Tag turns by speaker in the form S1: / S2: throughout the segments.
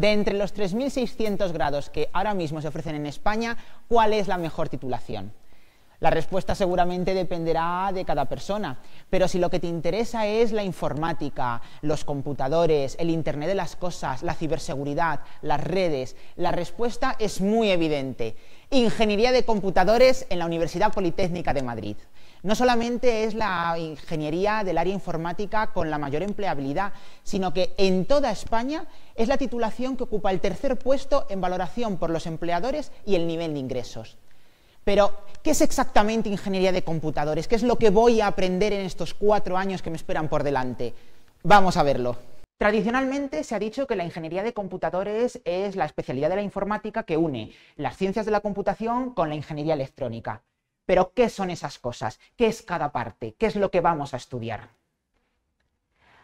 S1: de entre los 3.600 grados que ahora mismo se ofrecen en España, ¿cuál es la mejor titulación? La respuesta seguramente dependerá de cada persona, pero si lo que te interesa es la informática, los computadores, el Internet de las Cosas, la ciberseguridad, las redes, la respuesta es muy evidente. Ingeniería de Computadores en la Universidad Politécnica de Madrid. No solamente es la ingeniería del área informática con la mayor empleabilidad, sino que en toda España es la titulación que ocupa el tercer puesto en valoración por los empleadores y el nivel de ingresos. Pero, ¿qué es exactamente ingeniería de computadores? ¿Qué es lo que voy a aprender en estos cuatro años que me esperan por delante? Vamos a verlo. Tradicionalmente se ha dicho que la ingeniería de computadores es la especialidad de la informática que une las ciencias de la computación con la ingeniería electrónica. Pero, ¿qué son esas cosas? ¿Qué es cada parte? ¿Qué es lo que vamos a estudiar?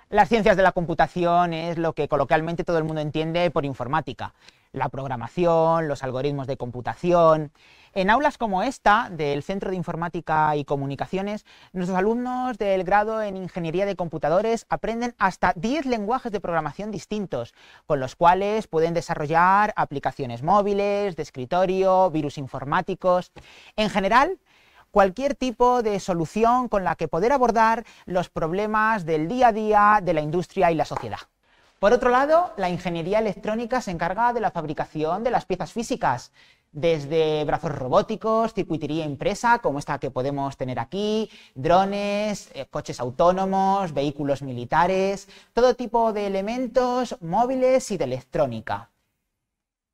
S1: Las ciencias de la computación es lo que coloquialmente todo el mundo entiende por informática la programación, los algoritmos de computación. En aulas como esta del Centro de Informática y Comunicaciones, nuestros alumnos del grado en Ingeniería de Computadores aprenden hasta 10 lenguajes de programación distintos, con los cuales pueden desarrollar aplicaciones móviles, de escritorio, virus informáticos. En general, cualquier tipo de solución con la que poder abordar los problemas del día a día de la industria y la sociedad. Por otro lado, la ingeniería electrónica se encarga de la fabricación de las piezas físicas, desde brazos robóticos, circuitería impresa, como esta que podemos tener aquí, drones, eh, coches autónomos, vehículos militares, todo tipo de elementos móviles y de electrónica.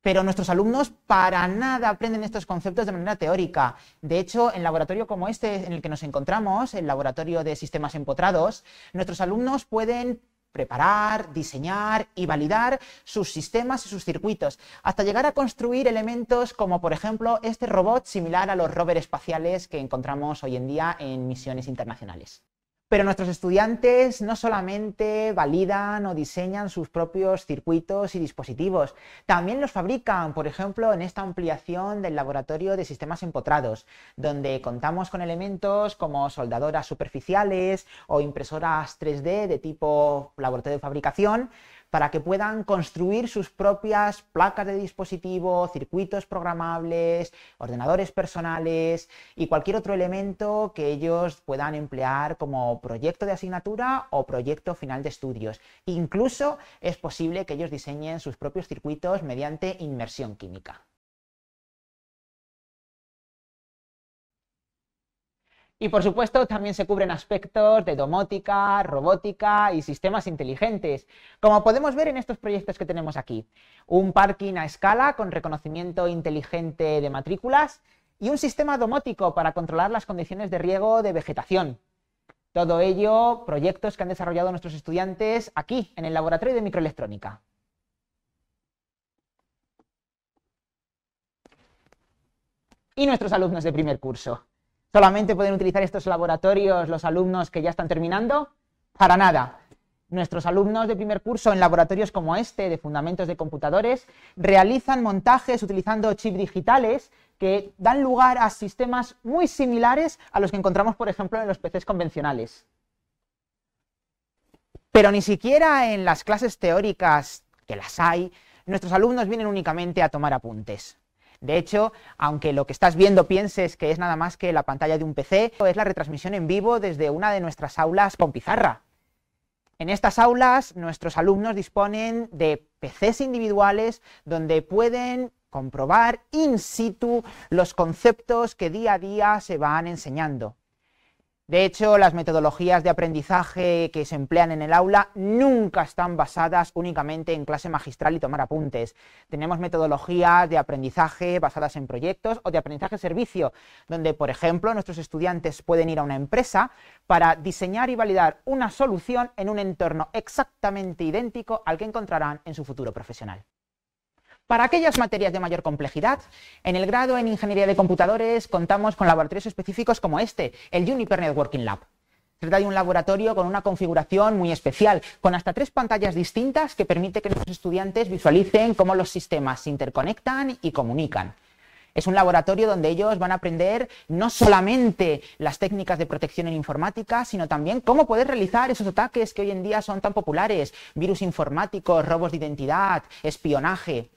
S1: Pero nuestros alumnos para nada aprenden estos conceptos de manera teórica. De hecho, en laboratorio como este en el que nos encontramos, el laboratorio de sistemas empotrados, nuestros alumnos pueden preparar, diseñar y validar sus sistemas y sus circuitos, hasta llegar a construir elementos como por ejemplo este robot similar a los rovers espaciales que encontramos hoy en día en misiones internacionales. Pero nuestros estudiantes no solamente validan o diseñan sus propios circuitos y dispositivos, también los fabrican, por ejemplo, en esta ampliación del laboratorio de sistemas empotrados, donde contamos con elementos como soldadoras superficiales o impresoras 3D de tipo laboratorio de fabricación, para que puedan construir sus propias placas de dispositivo, circuitos programables, ordenadores personales y cualquier otro elemento que ellos puedan emplear como proyecto de asignatura o proyecto final de estudios. Incluso es posible que ellos diseñen sus propios circuitos mediante inmersión química. Y por supuesto, también se cubren aspectos de domótica, robótica y sistemas inteligentes, como podemos ver en estos proyectos que tenemos aquí. Un parking a escala con reconocimiento inteligente de matrículas y un sistema domótico para controlar las condiciones de riego de vegetación. Todo ello, proyectos que han desarrollado nuestros estudiantes aquí, en el Laboratorio de Microelectrónica. Y nuestros alumnos de primer curso solamente pueden utilizar estos laboratorios los alumnos que ya están terminando? Para nada. Nuestros alumnos de primer curso en laboratorios como este, de fundamentos de computadores, realizan montajes utilizando chips digitales que dan lugar a sistemas muy similares a los que encontramos, por ejemplo, en los PCs convencionales. Pero ni siquiera en las clases teóricas, que las hay, nuestros alumnos vienen únicamente a tomar apuntes. De hecho, aunque lo que estás viendo pienses que es nada más que la pantalla de un PC, es la retransmisión en vivo desde una de nuestras aulas con pizarra. En estas aulas, nuestros alumnos disponen de PCs individuales donde pueden comprobar in situ los conceptos que día a día se van enseñando. De hecho, las metodologías de aprendizaje que se emplean en el aula nunca están basadas únicamente en clase magistral y tomar apuntes. Tenemos metodologías de aprendizaje basadas en proyectos o de aprendizaje servicio, donde, por ejemplo, nuestros estudiantes pueden ir a una empresa para diseñar y validar una solución en un entorno exactamente idéntico al que encontrarán en su futuro profesional. Para aquellas materias de mayor complejidad, en el grado en Ingeniería de Computadores contamos con laboratorios específicos como este, el Juniper Networking Lab. Se trata de un laboratorio con una configuración muy especial, con hasta tres pantallas distintas que permite que los estudiantes visualicen cómo los sistemas se interconectan y comunican. Es un laboratorio donde ellos van a aprender no solamente las técnicas de protección en informática, sino también cómo poder realizar esos ataques que hoy en día son tan populares, virus informáticos, robos de identidad, espionaje.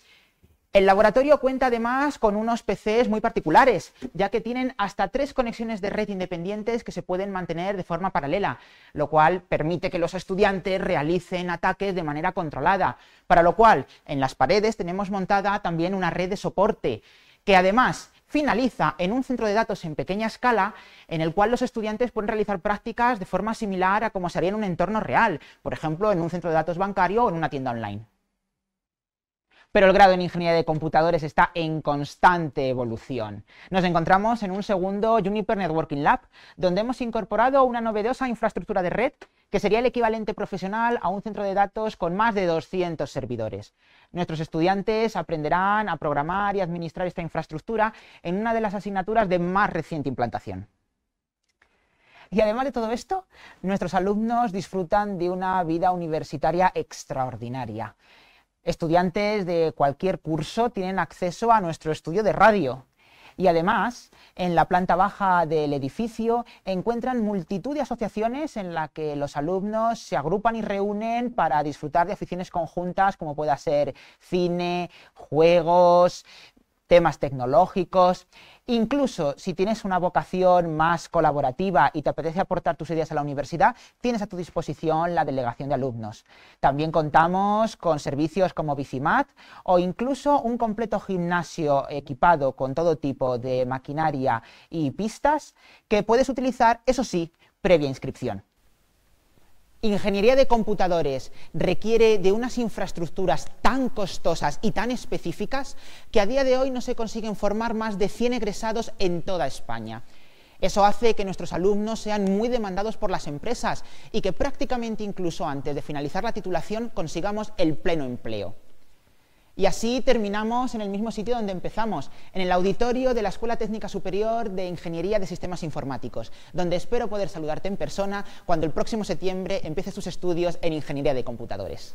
S1: El laboratorio cuenta además con unos PCs muy particulares, ya que tienen hasta tres conexiones de red independientes que se pueden mantener de forma paralela, lo cual permite que los estudiantes realicen ataques de manera controlada, para lo cual en las paredes tenemos montada también una red de soporte, que además finaliza en un centro de datos en pequeña escala en el cual los estudiantes pueden realizar prácticas de forma similar a como se haría en un entorno real, por ejemplo en un centro de datos bancario o en una tienda online pero el grado en ingeniería de computadores está en constante evolución. Nos encontramos en un segundo Juniper Networking Lab, donde hemos incorporado una novedosa infraestructura de red que sería el equivalente profesional a un centro de datos con más de 200 servidores. Nuestros estudiantes aprenderán a programar y administrar esta infraestructura en una de las asignaturas de más reciente implantación. Y además de todo esto, nuestros alumnos disfrutan de una vida universitaria extraordinaria estudiantes de cualquier curso tienen acceso a nuestro estudio de radio. Y además, en la planta baja del edificio encuentran multitud de asociaciones en las que los alumnos se agrupan y reúnen para disfrutar de aficiones conjuntas como pueda ser cine, juegos, temas tecnológicos. Incluso si tienes una vocación más colaborativa y te apetece aportar tus ideas a la universidad, tienes a tu disposición la delegación de alumnos. También contamos con servicios como Bicimat o incluso un completo gimnasio equipado con todo tipo de maquinaria y pistas que puedes utilizar, eso sí, previa inscripción ingeniería de computadores requiere de unas infraestructuras tan costosas y tan específicas que a día de hoy no se consiguen formar más de 100 egresados en toda España. Eso hace que nuestros alumnos sean muy demandados por las empresas y que prácticamente incluso antes de finalizar la titulación consigamos el pleno empleo. Y así terminamos en el mismo sitio donde empezamos, en el auditorio de la Escuela Técnica Superior de Ingeniería de Sistemas Informáticos, donde espero poder saludarte en persona cuando el próximo septiembre empieces tus estudios en Ingeniería de Computadores.